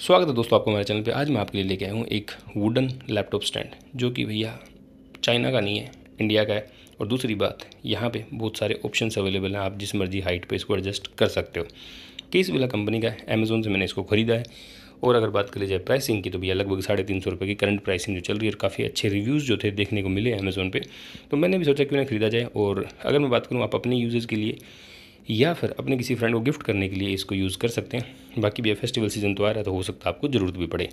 स्वागत है दोस्तों आपको हमारे चैनल पे आज मैं आपके लिए लेके आया हूँ एक वुडन लैपटॉप स्टैंड जो कि भैया चाइना का नहीं है इंडिया का है और दूसरी बात यहाँ पे बहुत सारे ऑप्शन अवेलेबल हैं आप जिस मर्जी हाइट पे इसको एडजस्ट कर सकते हो केस विला कंपनी का है अमेज़ोन से मैंने इसको ख़रीदा है और अगर बात करी जाए प्राइसिंग की तो भैया लगभग साढ़े तीन सौ रुपये की करंट प्राइसिंग जो चल रही है और काफ़ी अच्छे रिव्यूज़ जो थे देखने को मिले अमेज़ोन पे तो मैंने भी सोचा क्यों ना खरीदा जाए और अगर मैं बात करूँ आप अपने यूज़र्स के लिए या फिर अपने किसी फ्रेंड को गिफ्ट करने के लिए इसको यूज़ कर सकते हैं बाकी भी फेस्टिवल सीज़न तो आ रहा है तो हो सकता है आपको ज़रूरत भी पड़े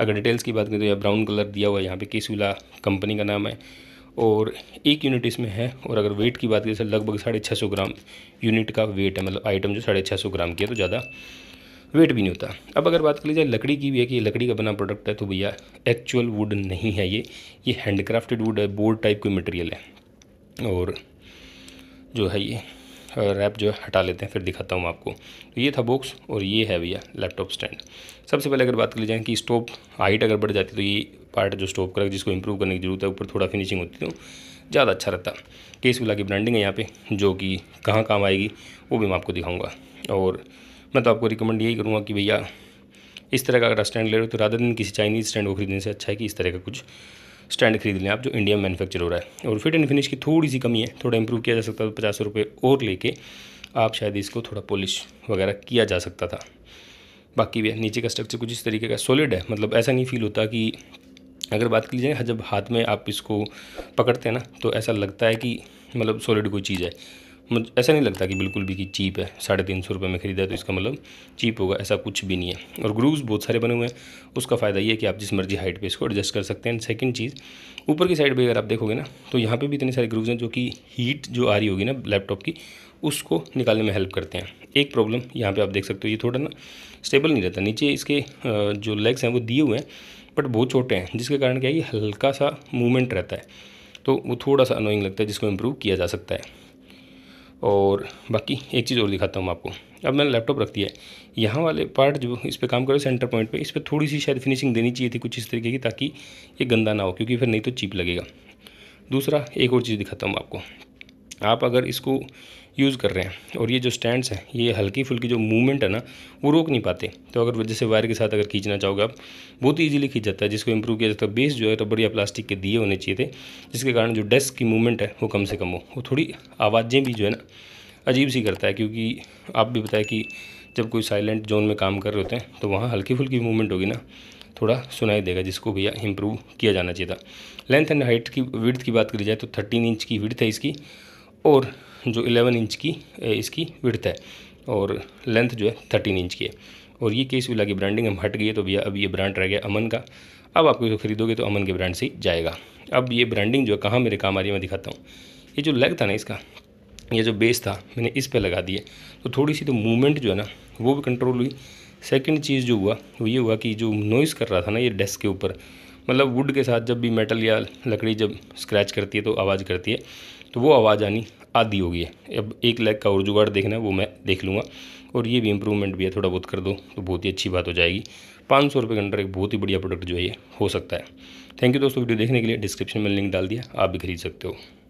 अगर डिटेल्स की बात करें तो यह ब्राउन कलर दिया हुआ है यहाँ पे केसुला कंपनी का नाम है और एक यूनिट इसमें है और अगर वेट की बात करें तो लगभग साढ़े छः सौ ग्राम यूनिट का वेट है मतलब आइटम जो साढ़े छः सौ ग्राम की है तो ज़्यादा वेट भी नहीं होता अब अगर बात कर ली जाए लकड़ी की भी है कि ये लकड़ी का बना प्रोडक्ट है तो भैया एक्चुअल वुड नहीं है ये ये हैंडक्राफ्टेड वुड है बोर्ड टाइप की मटेरियल है और जो है ये रैप जो है हटा लेते हैं फिर दिखाता हूँ आपको तो ये था बॉक्स और ये है भैया लैपटॉप स्टैंड सबसे पहले अगर बात कर ली जाए कि स्टोव हाइट अगर बढ़ जाती तो ये पार्ट जो स्टोव का जिसको इम्प्रूव करने की जरूरत है ऊपर थोड़ा फिनिशिंग होती तो ज़्यादा अच्छा रहता केस विला की ब्रांडिंग है यहाँ पर जो कि कहाँ काम आएगी वो भी मैं आपको दिखाऊंगा और मैं तो आपको रिकमेंड यही करूँगा कि भैया इस तरह का अगर स्टैंड ले रहे हो तो राधा दिन किसी चाइनीज़ स्टैंड को खरीदने से अच्छा है कि इस तरह का कुछ स्टैंड खरीद लें आप जो इंडिया में मैनुफैक्चर हो रहा है और फिट एंड फिनिश की थोड़ी सी कमी है थोड़ा इंप्रूव किया जा सकता था पचास रुपये और लेके आप शायद इसको थोड़ा पॉलिश वगैरह किया जा सकता था बाकी भी नीचे का स्ट्रक्चर कुछ इस तरीके का सॉलिड है मतलब ऐसा नहीं फील होता कि अगर बात की जाए जब हाथ में आप इसको पकड़ते हैं ना तो ऐसा लगता है कि मतलब सॉलिड कोई चीज़ है मुझे ऐसा नहीं लगता कि बिल्कुल भी कि चीप है साढ़े तीन सौ रुपये में ख़रीदा है तो इसका मतलब चीप होगा ऐसा कुछ भी नहीं है और ग्रूव्स बहुत सारे बने हुए हैं उसका फ़ायदा ये है कि आप जिस मर्जी हाइट पे इसको एडजस्ट कर सकते हैं सेकंड चीज़ ऊपर की साइड पे अगर आप देखोगे ना तो यहाँ पे भी इतने सारे ग्रूव्स हैं जो कि हीट जो आ रही होगी ना लैपटॉप की उसको निकालने में हेल्प करते हैं एक प्रॉब्लम यहाँ पर आप देख सकते हो ये थोड़ा ना स्टेबल नहीं रहता नीचे इसके जो लेग्स हैं वो दिए हुए हैं बट बहुत छोटे हैं जिसके कारण क्या है हल्का सा मूवमेंट रहता है तो वो थोड़ा सा अनोइंग लगता है जिसको इम्प्रूव किया जा सकता है और बाकी एक चीज़ और दिखाता हूँ आपको अब मैंने लैपटॉप रख दिया है यहाँ वाले पार्ट जो इस पर काम करो सेंटर पॉइंट पे इस पर थोड़ी सी शायद फिनिशिंग देनी चाहिए थी कुछ इस तरीके की ताकि ये गंदा ना हो क्योंकि फिर नहीं तो चीप लगेगा दूसरा एक और चीज़ दिखाता हूँ आपको आप अगर इसको यूज़ कर रहे हैं और ये जो स्टैंड्स हैं ये हल्की फुल्की जो मूवमेंट है ना वो रोक नहीं पाते तो अगर जैसे वायर के साथ अगर खींचना चाहोगे आप बहुत तो ही खींच जाता है जिसको इंप्रूव किया जाता है बेस जो है तो बढ़िया प्लास्टिक के दिए होने चाहिए थे जिसके कारण जो डेस्क की मूवमेंट है वो कम से कम हो वो थोड़ी आवाज़ें भी जो है ना अजीब सी करता है क्योंकि आप भी बताएं कि जब कोई साइलेंट जोन में काम कर रहे होते हैं तो वहाँ हल्की फुल्की मूवमेंट होगी ना थोड़ा सुनाई देगा जिसको भैया इम्प्रूव किया जाना चाहिए था लेंथ एंड हाइट की विड्थ की बात करी जाए तो थर्टीन इंच की विड्थ है इसकी और जो 11 इंच की इसकी विड़थ है और लेंथ जो है 13 इंच की है और ये केस विला की ब्रांडिंग हम हट गई है तो भैया अब ये ब्रांड रह गया अमन का अब आपको इसको खरीदोगे तो अमन के ब्रांड से ही जाएगा अब ये ब्रांडिंग जो है कहाँ मेरे काम आ रही है मैं दिखाता हूँ ये जो लेग था ना इसका ये जो बेस था मैंने इस पर लगा दिए तो थोड़ी सी तो मूवमेंट जो है ना वो भी कंट्रोल हुई सेकेंड चीज़ जो हुआ वो ये हुआ कि जो नॉइस कर रहा था ना ये डेस्क के ऊपर मतलब वुड के साथ जब भी मेटल या लकड़ी जब स्क्रैच करती है तो आवाज़ करती है तो वो आवाज़ आनी आधी होगी अब एक लैग का और जुगाड़ देखना है वो मैं देख लूँगा और ये भी इम्प्रूवमेंट भी है थोड़ा बहुत कर दो तो बहुत ही अच्छी बात हो जाएगी पाँच सौ रुपये घंटा एक बहुत ही बढ़िया प्रोडक्ट जो है ये हो सकता है थैंक यू दोस्तों वीडियो देखने के लिए डिस्क्रिप्शन में लिंक डाल दिया आप भी खरीद सकते हो